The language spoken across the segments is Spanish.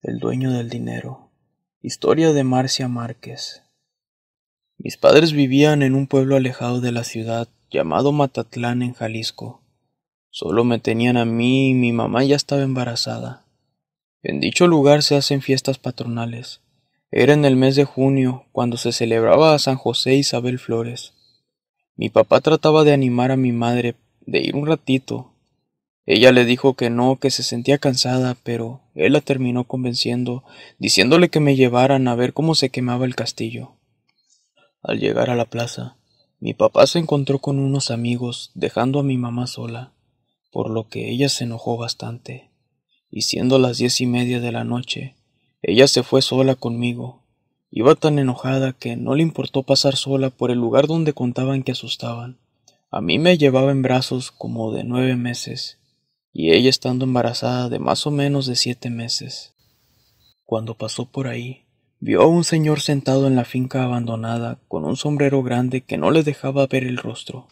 El dueño del dinero. Historia de Marcia Márquez. Mis padres vivían en un pueblo alejado de la ciudad llamado Matatlán en Jalisco. Solo me tenían a mí y mi mamá ya estaba embarazada. En dicho lugar se hacen fiestas patronales. Era en el mes de junio cuando se celebraba a San José Isabel Flores. Mi papá trataba de animar a mi madre de ir un ratito, ella le dijo que no, que se sentía cansada, pero él la terminó convenciendo, diciéndole que me llevaran a ver cómo se quemaba el castillo. Al llegar a la plaza, mi papá se encontró con unos amigos, dejando a mi mamá sola, por lo que ella se enojó bastante, y siendo las diez y media de la noche, ella se fue sola conmigo. Iba tan enojada que no le importó pasar sola por el lugar donde contaban que asustaban. A mí me llevaba en brazos como de nueve meses, y ella estando embarazada de más o menos de siete meses. Cuando pasó por ahí, vio a un señor sentado en la finca abandonada con un sombrero grande que no le dejaba ver el rostro.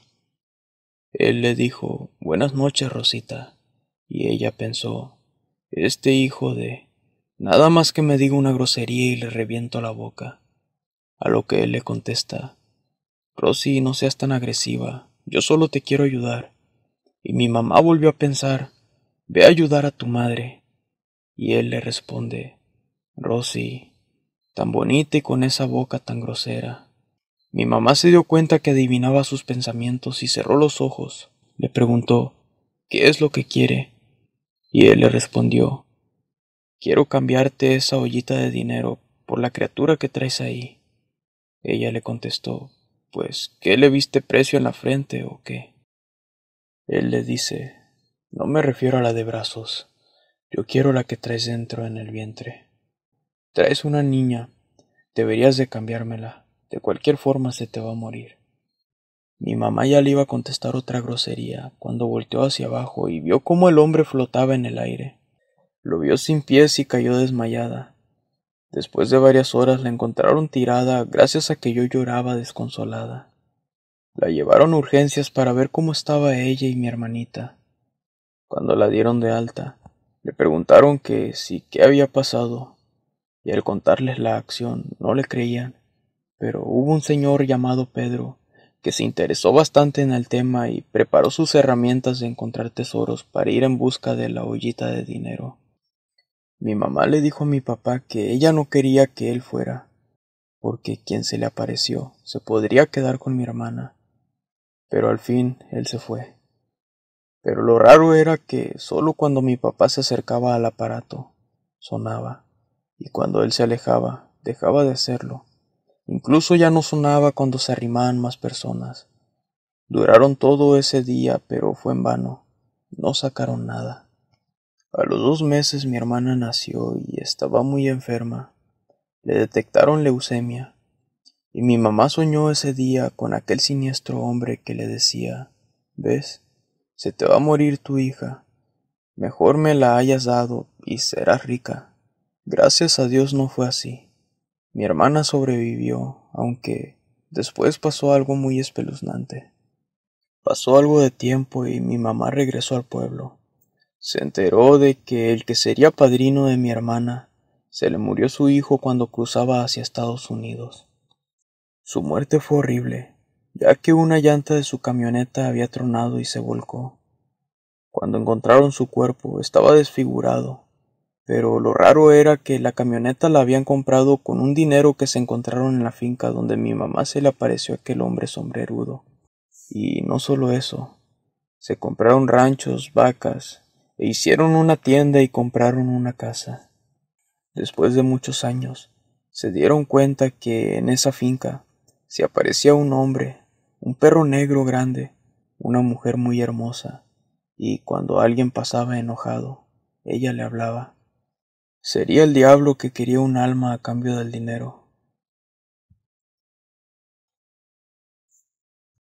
Él le dijo Buenas noches, Rosita, y ella pensó Este hijo de... Nada más que me diga una grosería y le reviento la boca. A lo que él le contesta Rosy, no seas tan agresiva, yo solo te quiero ayudar. Y mi mamá volvió a pensar Ve a ayudar a tu madre. Y él le responde, Rosy, tan bonita y con esa boca tan grosera. Mi mamá se dio cuenta que adivinaba sus pensamientos y cerró los ojos. Le preguntó, ¿qué es lo que quiere? Y él le respondió, quiero cambiarte esa ollita de dinero por la criatura que traes ahí. Ella le contestó, pues, ¿qué le viste precio en la frente o qué? Él le dice, no me refiero a la de brazos. Yo quiero la que traes dentro en el vientre. Traes una niña. Deberías de cambiármela. De cualquier forma se te va a morir. Mi mamá ya le iba a contestar otra grosería cuando volteó hacia abajo y vio cómo el hombre flotaba en el aire. Lo vio sin pies y cayó desmayada. Después de varias horas la encontraron tirada gracias a que yo lloraba desconsolada. La llevaron a urgencias para ver cómo estaba ella y mi hermanita. Cuando la dieron de alta, le preguntaron que si qué había pasado, y al contarles la acción no le creían, pero hubo un señor llamado Pedro que se interesó bastante en el tema y preparó sus herramientas de encontrar tesoros para ir en busca de la ollita de dinero. Mi mamá le dijo a mi papá que ella no quería que él fuera, porque quien se le apareció se podría quedar con mi hermana. Pero al fin él se fue. Pero lo raro era que solo cuando mi papá se acercaba al aparato, sonaba, y cuando él se alejaba, dejaba de hacerlo. Incluso ya no sonaba cuando se arrimaban más personas. Duraron todo ese día, pero fue en vano. No sacaron nada. A los dos meses mi hermana nació y estaba muy enferma. Le detectaron leucemia. Y mi mamá soñó ese día con aquel siniestro hombre que le decía, ¿ves? Se te va a morir tu hija. Mejor me la hayas dado y serás rica. Gracias a Dios no fue así. Mi hermana sobrevivió, aunque después pasó algo muy espeluznante. Pasó algo de tiempo y mi mamá regresó al pueblo. Se enteró de que el que sería padrino de mi hermana se le murió su hijo cuando cruzaba hacia Estados Unidos. Su muerte fue horrible, ya que una llanta de su camioneta había tronado y se volcó. Cuando encontraron su cuerpo estaba desfigurado, pero lo raro era que la camioneta la habían comprado con un dinero que se encontraron en la finca donde mi mamá se le apareció aquel hombre sombrerudo. Y no solo eso, se compraron ranchos, vacas, e hicieron una tienda y compraron una casa. Después de muchos años, se dieron cuenta que en esa finca se aparecía un hombre un perro negro grande, una mujer muy hermosa, y cuando alguien pasaba enojado, ella le hablaba. Sería el diablo que quería un alma a cambio del dinero.